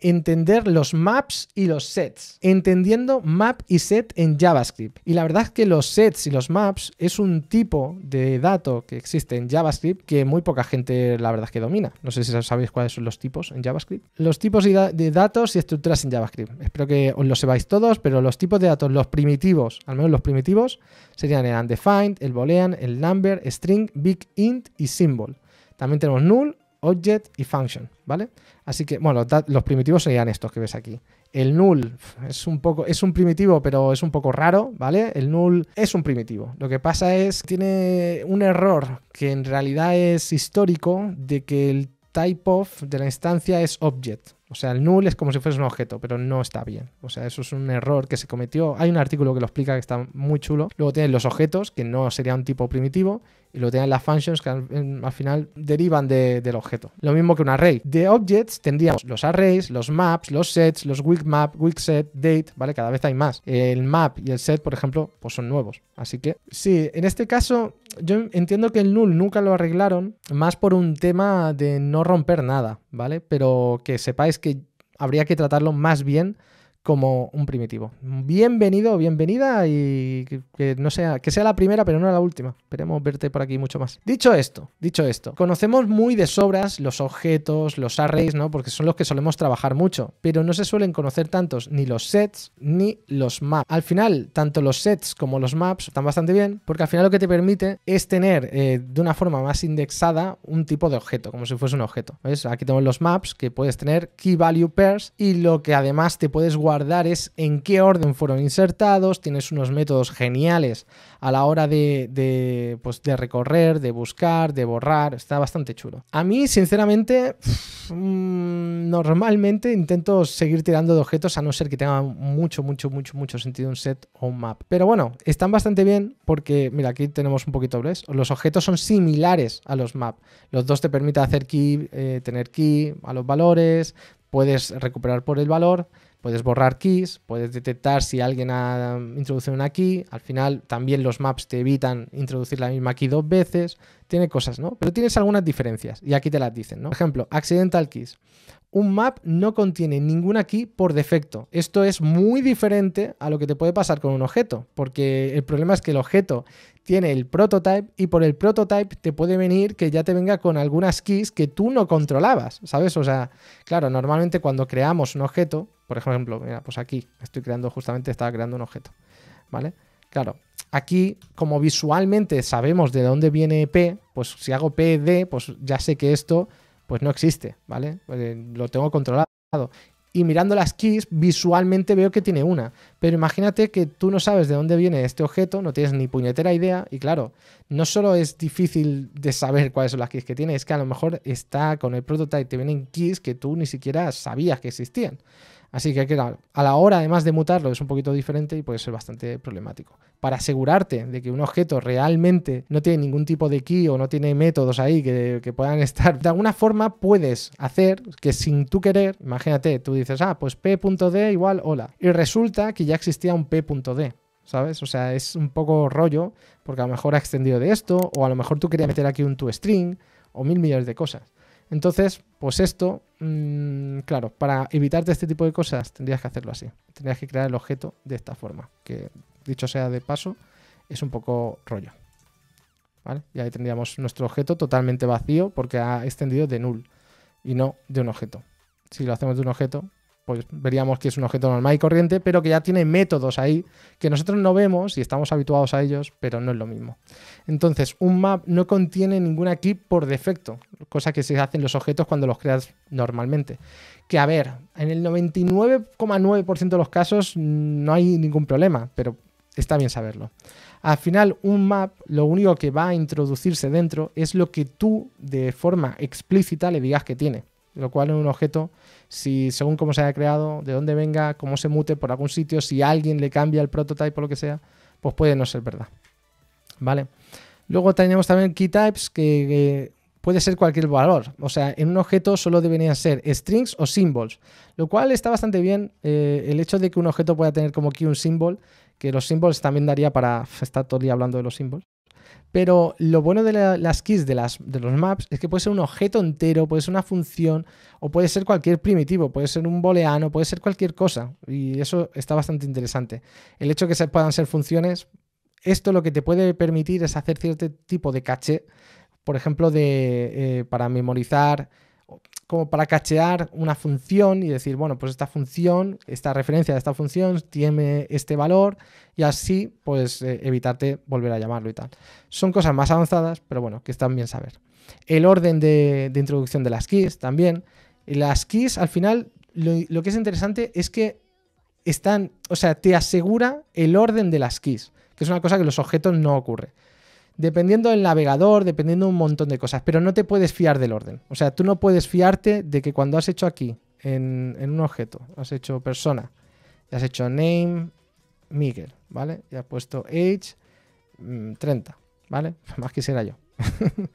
entender los maps y los sets, entendiendo map y set en JavaScript. Y la verdad es que los sets y los maps es un tipo de dato que existe en JavaScript que muy poca gente la verdad es que domina. No sé si sabéis cuáles son los tipos en JavaScript. Los tipos de datos y estructuras en JavaScript. Espero que os lo sepáis todos, pero los tipos de datos, los primitivos, al menos los primitivos, serían el undefined, el boolean, el number, string, big int y symbol. También tenemos null, object y function, ¿vale? Así que, bueno, los, primitivos serían estos que ves aquí. El null es un poco, es un primitivo, pero es un poco raro, ¿vale? El null es un primitivo. Lo que pasa es que tiene un error que en realidad es histórico de que el type of de la instancia es object, o sea, el null es como si fuese un objeto, pero no está bien. O sea, eso es un error que se cometió. Hay un artículo que lo explica que está muy chulo. Luego tienen los objetos, que no sería un tipo primitivo. Y luego tienen las functions que al, final derivan del objeto. Lo mismo que un array. De objects tendríamos los arrays, los maps, los sets, los weak map, weak set, date, ¿vale? Cada vez hay más. El map y el set, por ejemplo, pues son nuevos. Así que sí, en este caso yo entiendo que el null nunca lo arreglaron, más por un tema de no romper nada, ¿vale? Pero que sepáis que habría que tratarlo más bien como un primitivo. Bienvenido, bienvenida y que, no sea que sea la primera, pero no la última. Esperemos verte por aquí mucho más. Dicho esto, dicho esto, conocemos muy de sobras los objetos, los arrays, ¿no? Porque son los que solemos trabajar mucho, pero no se suelen conocer tantos ni los sets ni los maps. Al final, tanto los sets como los maps están bastante bien, porque al final lo que te permite es tener eh, de una forma más indexada un tipo de objeto, como si fuese un objeto. ¿Ves? Aquí tenemos los maps que puedes tener key value pairs y lo que además te puedes guardar guardar es en qué orden fueron insertados, tienes unos métodos geniales a la hora de, pues, recorrer, de buscar, de borrar, está bastante chulo. A mí, sinceramente, mm, normalmente intento seguir tirando de objetos a no ser que tenga mucho, mucho, mucho, mucho sentido un set o un map. Pero bueno, están bastante bien porque, mira, aquí tenemos un poquito, ¿ves? Los objetos son similares a los map. Los dos te permiten hacer key, eh, tener key a los valores, puedes recuperar por el valor. Puedes borrar keys, puedes detectar si alguien ha introducido una key. Al final también los maps te evitan introducir la misma key dos veces tiene cosas, ¿no? Pero tienes algunas diferencias y aquí te las dicen, ¿no? Por ejemplo, accidental keys. Un map no contiene ninguna key por defecto. Esto es muy diferente a lo que te puede pasar con un objeto, porque el problema es que el objeto tiene el prototype y por el prototype te puede venir que ya te venga con algunas keys que tú no controlabas, ¿sabes? O sea, claro, normalmente cuando creamos un objeto, por ejemplo, mira, pues aquí estoy creando justamente, estaba creando un objeto, ¿vale? Claro, Aquí, como visualmente sabemos de dónde viene P, pues si hago PD, pues ya sé que esto pues no existe, ¿vale? Eh, lo tengo controlado. Y mirando las keys, visualmente veo que tiene una. Pero imagínate que tú no sabes de dónde viene este objeto, no tienes ni puñetera idea. Y claro, no solo es difícil de saber cuáles son las keys que tiene, es que a lo mejor está con el prototype, te vienen keys que tú ni siquiera sabías que existían. Así que a la hora además de mutarlo es un poquito diferente y puede ser bastante problemático. Para asegurarte de que un objeto realmente no tiene ningún tipo de key o no tiene métodos ahí que, que puedan estar, de alguna forma puedes hacer que sin tú querer, imagínate, tú dices, ah, pues p.d igual hola. Y resulta que ya existía un p.d. ¿sabes? O sea, es un poco rollo, porque a lo mejor ha extendido de esto, o a lo mejor tú querías meter aquí un toString, o mil millones de cosas. Entonces, pues esto, mm, claro, para evitarte este tipo de cosas tendrías que hacerlo así. Tendrías que crear el objeto de esta forma, que dicho sea de paso, es un poco rollo. Y ahí tendríamos nuestro objeto totalmente vacío porque ha extendido de null y no de un objeto. Si lo hacemos de un objeto, pues veríamos que es un objeto normal y corriente, pero que ya tiene métodos ahí que nosotros no vemos y estamos habituados a ellos, pero no es lo mismo. Entonces, un map no contiene ninguna key por defecto, cosa que se hacen los objetos cuando los creas normalmente. Que a ver, en el 99,9% de los casos no hay ningún problema, pero está bien saberlo. Al final, un map lo único que va a introducirse dentro es lo que tú de forma explícita le digas que tiene lo cual en un objeto, si según cómo se haya creado, de dónde venga, cómo se mute por algún sitio, si alguien le cambia el prototipo o lo que sea, pues puede no ser verdad. ¿Vale? Luego tenemos también key types, que, puede ser cualquier valor. O sea, en un objeto solo deberían ser strings o symbols, lo cual está bastante bien eh, el hecho de que un objeto pueda tener como key un símbolo, que los symbols también daría para estar todo el día hablando de los symbols. Pero lo bueno de las keys de, de los maps es que puede ser un objeto entero, puede ser una función, o puede ser cualquier primitivo, puede ser un booleano, puede ser cualquier cosa. Y eso está bastante interesante. El hecho de que se puedan ser funciones, esto lo que te puede permitir es hacer cierto tipo de caché, por ejemplo, de, eh, para memorizar como para cachear una función y decir, bueno, pues esta función, esta referencia de esta función tiene este valor y así pues eh, evitarte volver a llamarlo y tal. Son cosas más avanzadas, pero bueno, que están bien saber. El orden de, introducción de las keys también. Las keys al final lo, que es interesante es que están, o sea, te asegura el orden de las keys, que es una cosa que los objetos no ocurre dependiendo del navegador, dependiendo un montón de cosas, pero no te puedes fiar del orden. O sea, tú no puedes fiarte de que cuando has hecho aquí, en, un objeto, has hecho persona, y has hecho name, Miguel, ¿vale? Y has puesto age, 30, mm, ¿vale? Más quisiera yo.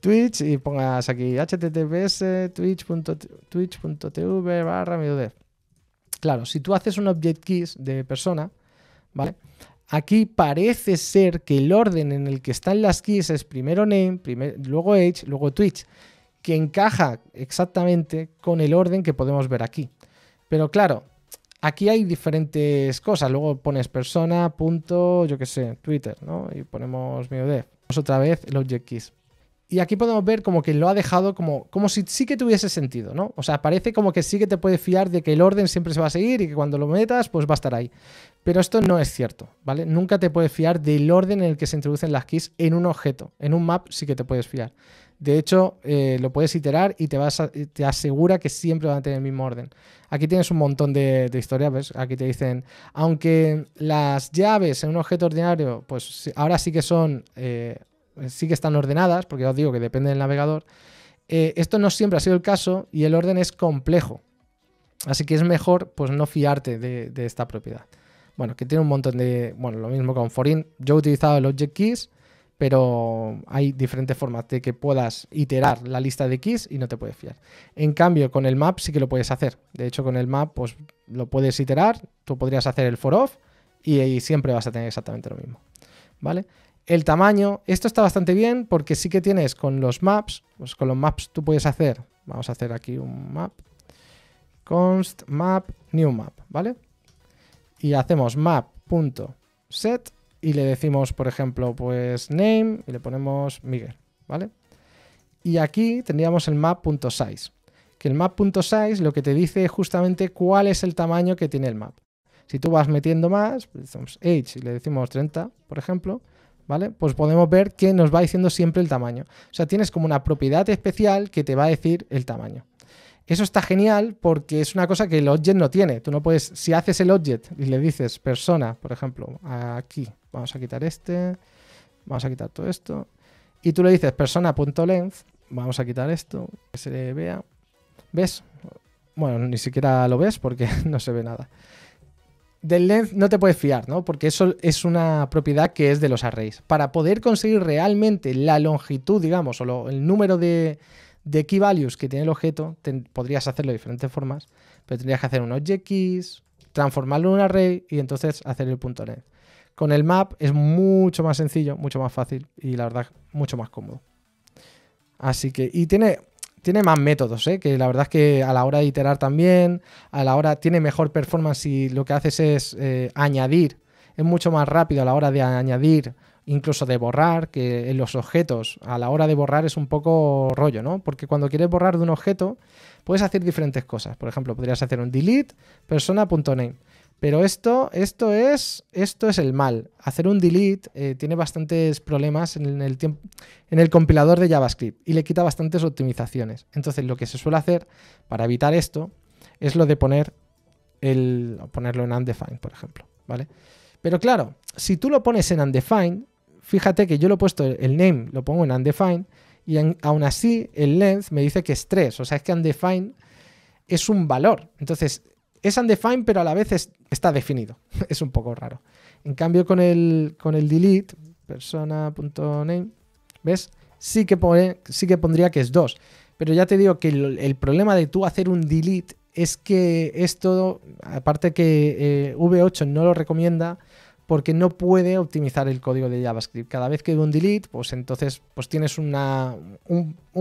Twitch y pongas aquí https twitch.tv barra Claro, si tú haces un object keys de persona, ¿vale? Aquí parece ser que el orden en el que están las keys es primero name, luego age, luego twitch, que encaja exactamente con el orden que podemos ver aquí. Pero claro, aquí hay diferentes cosas. Luego pones persona, punto, yo qué sé, Twitter, ¿no? Y ponemos mi Vamos otra vez el object keys. Y aquí podemos ver como que lo ha dejado como, como si sí que tuviese sentido, ¿no? O sea, parece como que sí que te puedes fiar de que el orden siempre se va a seguir y que cuando lo metas, pues va a estar ahí. Pero esto no es cierto, ¿vale? Nunca te puedes fiar del orden en el que se introducen las keys en un objeto. En un map sí que te puedes fiar. De hecho, eh, lo puedes iterar y te, vas eh, te asegura que siempre van a tener el mismo orden. Aquí tienes un montón de, historias, ¿ves? Aquí te dicen, aunque las llaves en un objeto ordinario, pues ahora sí que son... Eh, eh, sí que están ordenadas, porque os digo que depende del navegador, eh, esto no siempre ha sido el caso y el orden es complejo. Así que es mejor pues, no fiarte de, esta propiedad. Bueno, que tiene un montón de... Bueno, lo mismo con Forin. Yo he utilizado el Object Keys, pero hay diferentes formas de que puedas iterar la lista de keys y no te puedes fiar. En cambio, con el map sí que lo puedes hacer. De hecho, con el map pues, lo puedes iterar, tú podrías hacer el for y, y siempre vas a tener exactamente lo mismo. ¿Vale? El tamaño, esto está bastante bien porque sí que tienes con los maps, pues con los maps tú puedes hacer, vamos a hacer aquí un map, const map new map, ¿vale? Y hacemos map.set y le decimos, por ejemplo, pues name y le ponemos Miguel, ¿vale? Y aquí tendríamos el map.size, que el map.size lo que te dice es justamente cuál es el tamaño que tiene el map. Si tú vas metiendo más, le decimos age y le decimos 30, por ejemplo, ¿vale? Pues podemos ver que nos va diciendo siempre el tamaño. O sea, tienes como una propiedad especial que te va a decir el tamaño. Eso está genial porque es una cosa que el object no tiene. Tú no puedes, si haces el object y le dices persona, por ejemplo, aquí, vamos a quitar este, vamos a quitar todo esto, y tú le dices persona.length, vamos a quitar esto, que se le vea. ¿Ves? Bueno, ni siquiera lo ves porque no se ve nada del length no te puedes fiar, ¿no? Porque eso es una propiedad que es de los arrays. Para poder conseguir realmente la longitud, digamos, o el número de, de, key values que tiene el objeto, podrías hacerlo de diferentes formas, pero tendrías que hacer un object keys, transformarlo en un array y entonces hacer el punto .length. Con el map es mucho más sencillo, mucho más fácil y la verdad mucho más cómodo. Así que, y tiene tiene más métodos, ¿eh? que la verdad es que a la hora de iterar también, a la hora tiene mejor performance y lo que haces es eh, añadir, es mucho más rápido a la hora de añadir, incluso de borrar, que en los objetos, a la hora de borrar es un poco rollo, ¿no? Porque cuando quieres borrar de un objeto, puedes hacer diferentes cosas. Por ejemplo, podrías hacer un delete persona.name pero esto, esto, es, esto es el mal. Hacer un delete eh, tiene bastantes problemas en el, en el compilador de JavaScript y le quita bastantes optimizaciones. Entonces lo que se suele hacer para evitar esto es lo de poner el, ponerlo en undefined, por ejemplo. ¿vale? Pero claro, si tú lo pones en undefined, fíjate que yo lo he puesto el name, lo pongo en undefined y aún así el length me dice que es 3. O sea, es que undefined es un valor. Entonces, es undefined, pero a la vez está definido. es un poco raro. En cambio, con el, con el delete, persona.name, ¿ves? Sí que, sí que pondría que es 2. Pero ya te digo que el, problema de tú hacer un delete es que esto, aparte que eh, V8 no lo recomienda, porque no puede optimizar el código de JavaScript. Cada vez que hay un delete, pues entonces pues tienes un,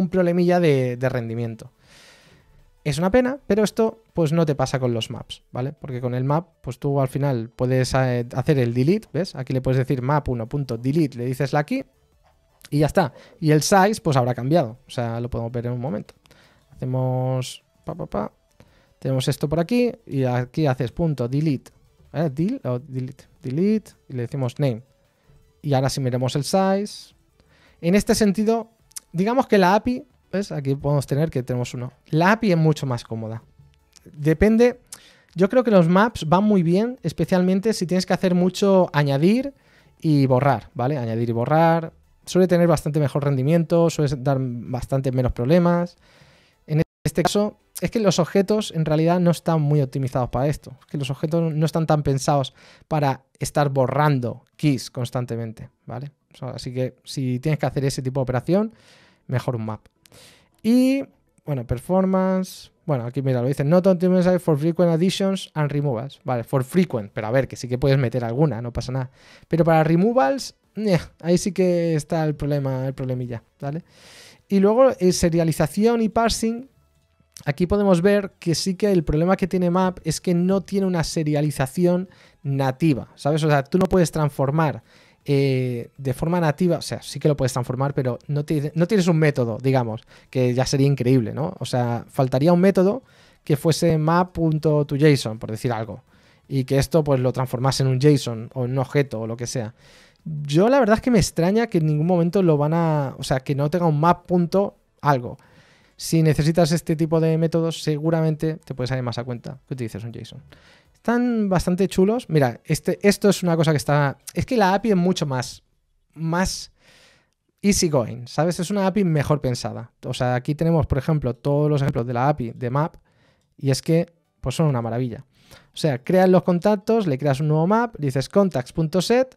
problemilla de rendimiento. Es una pena, pero esto pues no te pasa con los maps, ¿vale? Porque con el map, pues tú al final puedes eh, hacer el delete, ¿ves? Aquí le puedes decir map1.delete, le dices la aquí y ya está. Y el size pues habrá cambiado, o sea, lo podemos ver en un momento. Hacemos... Pa, pa, pa. Tenemos esto por aquí y aquí haces punto delete, ¿eh? delete, delete y le decimos name. Y ahora si miremos el size... En este sentido, digamos que la API Aquí podemos tener que tenemos uno. La API es mucho más cómoda. Depende. Yo creo que los maps van muy bien, especialmente si tienes que hacer mucho añadir y borrar, ¿vale? Añadir y borrar. Suele tener bastante mejor rendimiento, suele dar bastante menos problemas. En este caso, es que los objetos en realidad no están muy optimizados para esto. Es que los objetos no están tan pensados para estar borrando keys constantemente, ¿vale? Así que si tienes que hacer ese tipo de operación, mejor un map. Y, bueno, performance. Bueno, aquí mira, lo dice, not optimized for frequent additions and removals. Vale, for frequent, pero a ver, que sí que puedes meter alguna, no pasa nada. Pero para removals, eh, ahí sí que está el problema, el problemilla, ¿vale? Y luego eh, serialización y parsing. Aquí podemos ver que sí que el problema que tiene Map es que no tiene una serialización nativa, ¿sabes? O sea, tú no puedes transformar eh, de forma nativa, o sea, sí que lo puedes transformar, pero no, tienes un método, digamos, que ya sería increíble, ¿no? O sea, faltaría un método que fuese map.toJSON, por decir algo, y que esto pues lo transformase en un JSON o en un objeto o lo que sea. Yo la verdad es que me extraña que en ningún momento lo van a, o sea, que no tenga un map.algo Si necesitas este tipo de métodos, seguramente te puedes salir más a cuenta que utilices un JSON están bastante chulos. Mira, este, esto es una cosa que está... Es que la API es mucho más... Más easy going, ¿sabes? Es una API mejor pensada. O sea, aquí tenemos, por ejemplo, todos los ejemplos de la API de Map y es que pues son una maravilla. O sea, creas los contactos, le creas un nuevo map, dices contacts.set,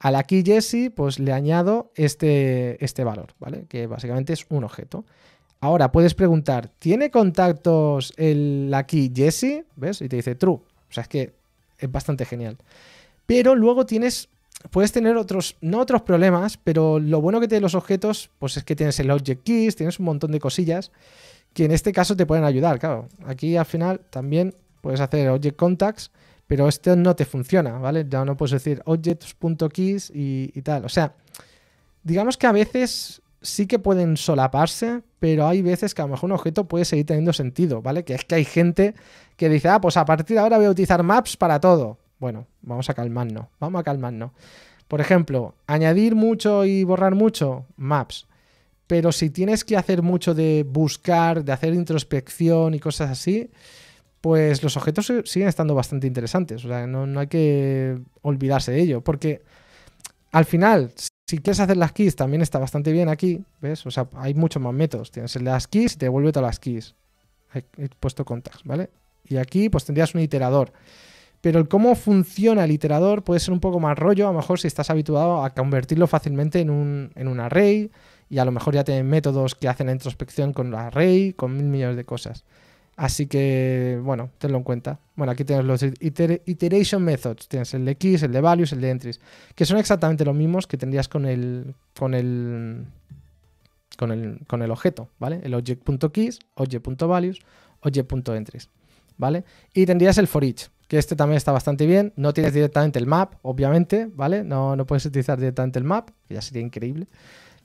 a la key Jesse pues le añado este, este valor, ¿vale? Que básicamente es un objeto. Ahora puedes preguntar, ¿tiene contactos el, la key Jesse? ¿Ves? Y te dice true. O sea, es que es bastante genial. Pero luego tienes. Puedes tener otros, no otros problemas, pero lo bueno que tienen los objetos, pues es que tienes el object keys, tienes un montón de cosillas que en este caso te pueden ayudar, claro. Aquí al final también puedes hacer object contacts, pero esto no te funciona, ¿vale? Ya no puedes decir objects.keys y, y tal. O sea, digamos que a veces sí que pueden solaparse, pero hay veces que a lo mejor un objeto puede seguir teniendo sentido, ¿vale? Que es que hay gente que dice, ah, pues a partir de ahora voy a utilizar maps para todo. Bueno, vamos a calmarnos, vamos a calmarnos. Por ejemplo, añadir mucho y borrar mucho, maps. Pero si tienes que hacer mucho de buscar, de hacer introspección y cosas así, pues los objetos siguen estando bastante interesantes. O sea, no, hay que olvidarse de ello, porque al final, si quieres hacer las keys, también está bastante bien aquí, ¿ves? O sea, hay muchos más métodos. Tienes el de las keys y te devuelve todas las keys. He, puesto contacts, ¿vale? Y aquí pues tendrías un iterador. Pero el cómo funciona el iterador puede ser un poco más rollo, a lo mejor si estás habituado a convertirlo fácilmente en un, en array y a lo mejor ya tienes métodos que hacen la introspección con la array, con mil millones de cosas. Así que, bueno, tenlo en cuenta. Bueno, aquí tienes los iteration methods. Tienes el de keys, el de values, el de entries. Que son exactamente los mismos que tendrías con el. con el. con el, con el objeto, ¿vale? El object.keys, object.values, object.entries. ¿Vale? Y tendrías el for each, que este también está bastante bien. No tienes directamente el map, obviamente, ¿vale? No, no puedes utilizar directamente el map, que ya sería increíble.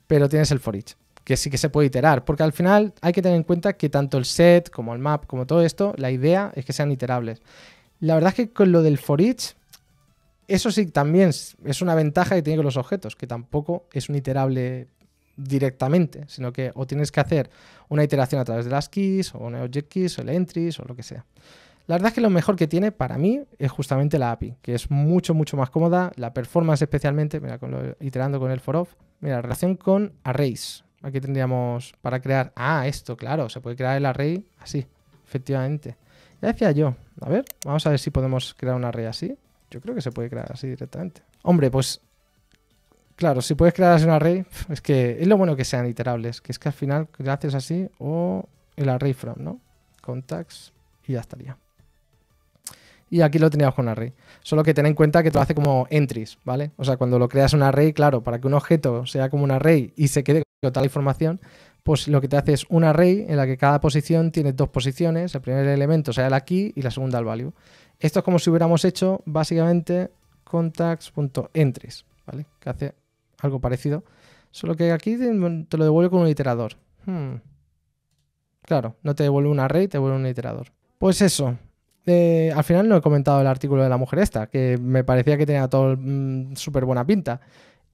Pero tienes el for each que sí que se puede iterar, porque al final hay que tener en cuenta que tanto el set como el map, como todo esto, la idea es que sean iterables. La verdad es que con lo del for each, eso sí también es una ventaja que tiene con los objetos, que tampoco es un iterable directamente, sino que o tienes que hacer una iteración a través de las keys, o un object keys, o el entries, o lo que sea. La verdad es que lo mejor que tiene para mí es justamente la API, que es mucho, mucho más cómoda, la performance especialmente, mira, con iterando con el for off, mira, relación con arrays, Aquí tendríamos para crear. Ah, esto, claro. Se puede crear el array así, efectivamente. Ya decía yo. A ver, vamos a ver si podemos crear un array así. Yo creo que se puede crear así directamente. Hombre, pues. Claro, si puedes crear así un array, es que es lo bueno que sean iterables, que es que al final, gracias así, o el array from, ¿no? Contacts y ya estaría y aquí lo teníamos con array. Solo que ten en cuenta que te hace como entries, ¿vale? O sea, cuando lo creas un array, claro, para que un objeto sea como un array y se quede con tal información, pues lo que te hace es un array en la que cada posición tiene dos posiciones, el primer elemento sea, el aquí y la segunda el value. Esto es como si hubiéramos hecho básicamente contacts.entries, ¿vale? Que hace algo parecido, solo que aquí te lo devuelve con un iterador. Hmm. Claro, no te devuelve un array, te devuelve un iterador. Pues eso, al final no he comentado el artículo de la mujer esta, que me parecía que tenía todo mm, súper buena pinta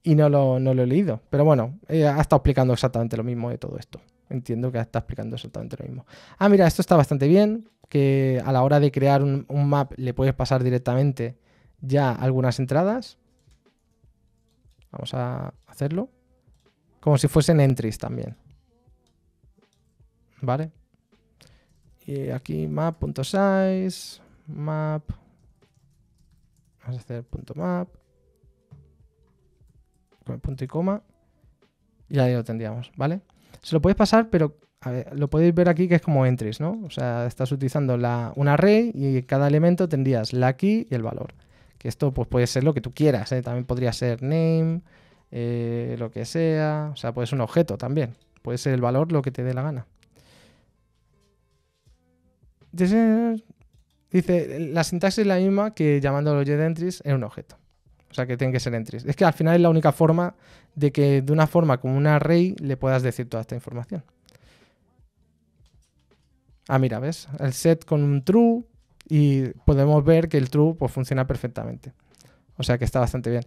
y no lo, no lo, he leído. Pero bueno, ha estado explicando exactamente lo mismo de todo esto. Entiendo que está explicando exactamente lo mismo. Ah, mira, esto está bastante bien, que a la hora de crear un, un map le puedes pasar directamente ya algunas entradas. Vamos a hacerlo. Como si fuesen entries también. ¿Vale? Y eh, aquí map.size, map. Vamos a hacer punto .map. punto y coma. Y ahí lo tendríamos, ¿vale? Se lo puedes pasar, pero lo podéis ver aquí que es como entries, ¿no? O sea, estás utilizando la, un array y cada elemento tendrías la key y el valor. Que esto pues puede ser lo que tú quieras, ¿eh? También podría ser name, eh, lo que sea. O sea, puede ser un objeto también. Puede ser el valor lo que te dé la gana. Dice, la sintaxis es la misma que llamándolo entries en un objeto. O sea que tienen que ser entries. Es que al final es la única forma de que de una forma como un array le puedas decir toda esta información. Ah, mira, ¿ves? El set con un true y podemos ver que el true pues, funciona perfectamente. O sea que está bastante bien.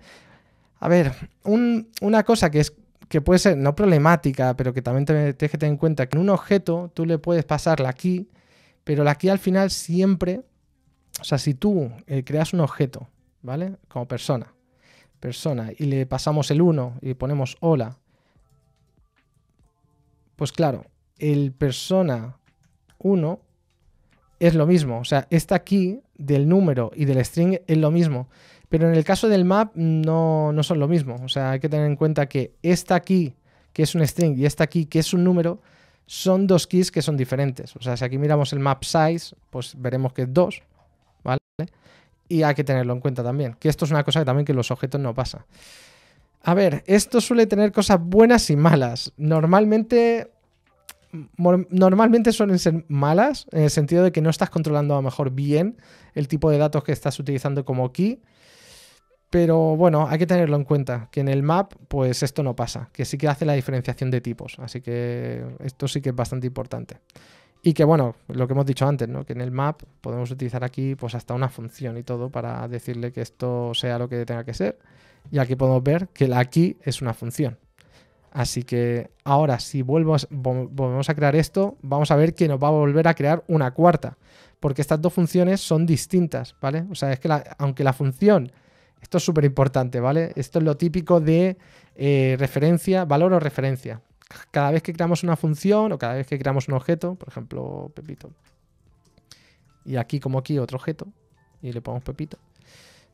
A ver, una cosa que es que puede ser no problemática, pero que también tienes que tener en cuenta que en un objeto tú le puedes pasar la key pero la aquí al final siempre, o sea, si tú eh, creas un objeto, ¿vale? Como persona, persona, y le pasamos el 1 y ponemos hola, pues claro, el persona 1 es lo mismo, o sea, esta aquí del número y del string es lo mismo, pero en el caso del map no, no son lo mismo, o sea, hay que tener en cuenta que esta aquí, que es un string, y esta aquí, que es un número, son dos keys que son diferentes. O sea, si aquí miramos el map size, pues veremos que es dos, ¿vale? Y hay que tenerlo en cuenta también, que esto es una cosa que también que los objetos no pasa. A ver, esto suele tener cosas buenas y malas. Normalmente normalmente suelen ser malas en el sentido de que no estás controlando a lo mejor bien el tipo de datos que estás utilizando como key pero bueno, hay que tenerlo en cuenta, que en el map pues esto no pasa, que sí que hace la diferenciación de tipos, así que esto sí que es bastante importante. Y que bueno, lo que hemos dicho antes, ¿no? que en el map podemos utilizar aquí pues hasta una función y todo para decirle que esto sea lo que tenga que ser. Y aquí podemos ver que la aquí es una función. Así que ahora si vuelvo, volvemos a crear esto, vamos a ver que nos va a volver a crear una cuarta, porque estas dos funciones son distintas, ¿vale? O sea, es que aunque la función esto es súper importante, ¿vale? Esto es lo típico de eh, referencia, valor o referencia. Cada vez que creamos una función o cada vez que creamos un objeto, por ejemplo, Pepito. Y aquí como aquí otro objeto y le ponemos Pepito.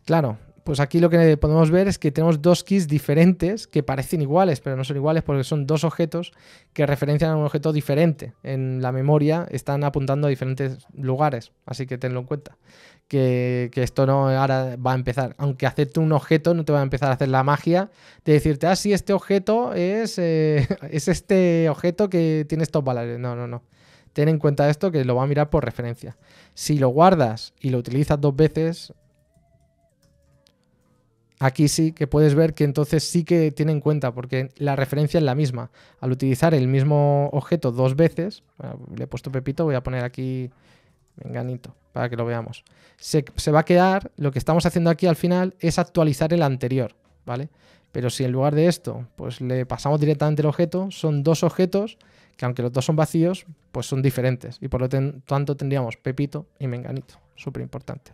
Claro, pues aquí lo que podemos ver es que tenemos dos keys diferentes que parecen iguales, pero no son iguales porque son dos objetos que referencian a un objeto diferente. En la memoria están apuntando a diferentes lugares, así que tenlo en cuenta que, esto no ahora va a empezar, aunque hacerte un objeto no te va a empezar a hacer la magia de decirte, ah, sí, este objeto es, eh, es este objeto que tiene estos valores. No, no, no. Ten en cuenta esto que lo va a mirar por referencia. Si lo guardas y lo utilizas dos veces, aquí sí que puedes ver que entonces sí que tiene en cuenta, porque la referencia es la misma. Al utilizar el mismo objeto dos veces, le he puesto Pepito, voy a poner aquí Menganito, para que lo veamos. Se, va a quedar, lo que estamos haciendo aquí al final es actualizar el anterior, ¿vale? Pero si en lugar de esto, pues le pasamos directamente el objeto, son dos objetos que aunque los dos son vacíos, pues son diferentes. Y por lo tanto tendríamos Pepito y Menganito, súper importante.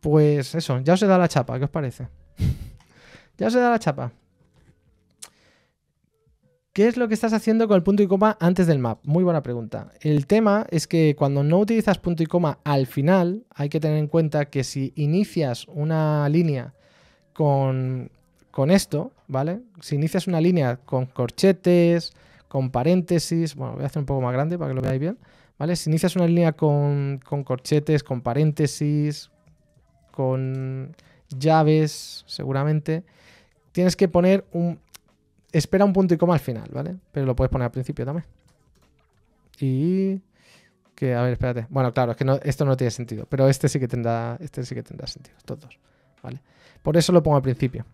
Pues eso, ya os he dado la chapa, ¿qué os parece? ya os he dado la chapa. ¿Qué es lo que estás haciendo con el punto y coma antes del map? Muy buena pregunta. El tema es que cuando no utilizas punto y coma al final, hay que tener en cuenta que si inicias una línea con, con esto, ¿vale? Si inicias una línea con corchetes, con paréntesis, bueno, voy a hacer un poco más grande para que lo veáis bien, ¿vale? Si inicias una línea con, con corchetes, con paréntesis, con llaves, seguramente, tienes que poner un espera un punto y coma al final, ¿vale? Pero lo puedes poner al principio también. Y. Que, a ver, espérate. Bueno, claro, es que esto no tiene sentido. Pero este sí que tendrá. Este sí que tendrá sentido. todos, ¿Vale? Por eso lo pongo al principio.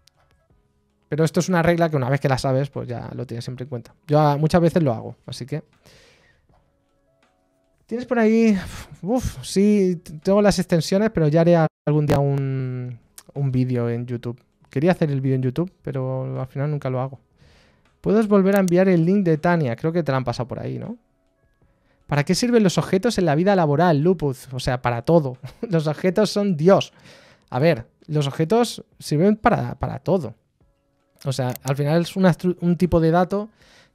Pero esto es una regla que una vez que la sabes, pues ya lo tienes siempre en cuenta. Yo muchas veces lo hago, así que. Tienes por ahí. Uf, sí, tengo las extensiones, pero ya haré algún día un, un vídeo en YouTube. Quería hacer el vídeo en YouTube, pero al final nunca lo hago. Puedes volver a enviar el link de Tania. Creo que te la han pasado por ahí, ¿no? ¿Para qué sirven los objetos en la vida laboral, Lupus? O sea, para todo. Los objetos son Dios. A ver, los objetos sirven para, para todo. O sea, al final es un tipo de dato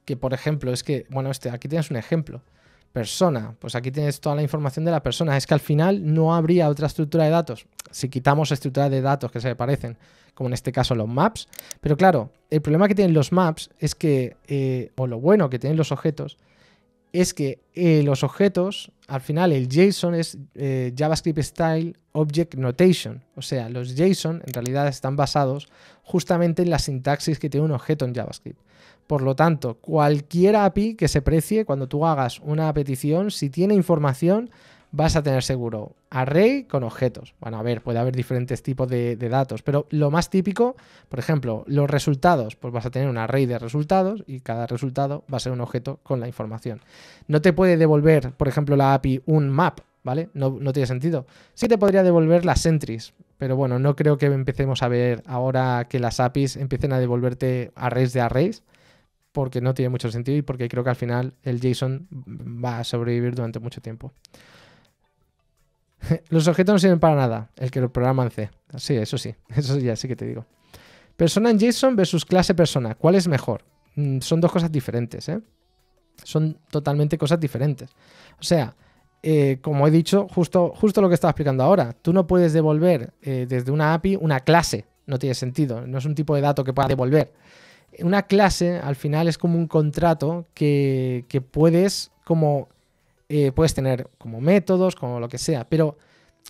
que, por ejemplo, es que, bueno, este, aquí tienes un ejemplo persona. Pues aquí tienes toda la información de la persona. Es que al final no habría otra estructura de datos. Si quitamos estructuras de datos que se parecen, como en este caso los maps. Pero claro, el problema que tienen los maps es que, eh, o lo bueno que tienen los objetos, es que eh, los objetos, al final el JSON es eh, JavaScript Style Object Notation. O sea, los JSON en realidad están basados justamente en la sintaxis que tiene un objeto en JavaScript. Por lo tanto, cualquier API que se precie cuando tú hagas una petición, si tiene información, vas a tener seguro array con objetos. Bueno, a ver, puede haber diferentes tipos de, datos, pero lo más típico, por ejemplo, los resultados, pues vas a tener un array de resultados y cada resultado va a ser un objeto con la información. No te puede devolver, por ejemplo, la API un map, ¿vale? No, no tiene sentido. Sí te podría devolver las entries, pero bueno, no creo que empecemos a ver ahora que las APIs empiecen a devolverte arrays de arrays porque no tiene mucho sentido y porque creo que al final el JSON va a sobrevivir durante mucho tiempo. Los objetos no sirven para nada, el que lo programa en C. Sí, eso sí, eso ya sí que te digo. Persona en JSON versus clase persona, ¿cuál es mejor? Mm, son dos cosas diferentes, ¿eh? Son totalmente cosas diferentes. O sea, eh, como he dicho, justo, justo lo que estaba explicando ahora, tú no puedes devolver eh, desde una API una clase, no tiene sentido, no es un tipo de dato que pueda devolver. Una clase al final es como un contrato que puedes como eh, puedes tener como métodos, como lo que sea, pero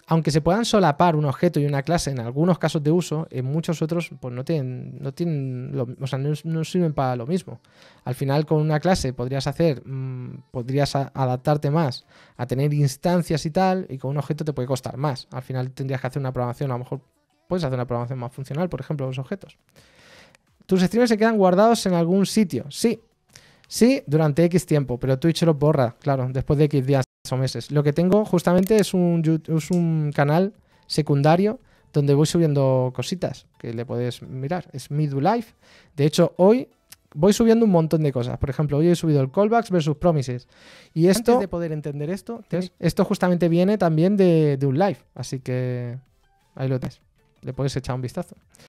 aunque se puedan solapar un objeto y una clase en algunos casos de uso, en muchos otros pues no tienen, no tienen, o sea, no, sirven para lo mismo. Al final con una clase podrías hacer, mm, podrías adaptarte más a tener instancias y tal, y con un objeto te puede costar más. Al final tendrías que hacer una programación, a lo mejor puedes hacer una programación más funcional, por ejemplo, los objetos. Tus streams se quedan guardados en algún sitio, sí, Sí, durante X tiempo, pero Twitch lo borra, claro, después de X días o meses. Lo que tengo justamente es un, es un canal secundario donde voy subiendo cositas que le puedes mirar. Es Midulife. Life. De hecho, hoy voy subiendo un montón de cosas. Por ejemplo, hoy he subido el callbacks versus promises. Y esto. de poder entender esto, esto justamente viene también de, de un live. Así que ahí lo tienes. Le puedes echar un vistazo.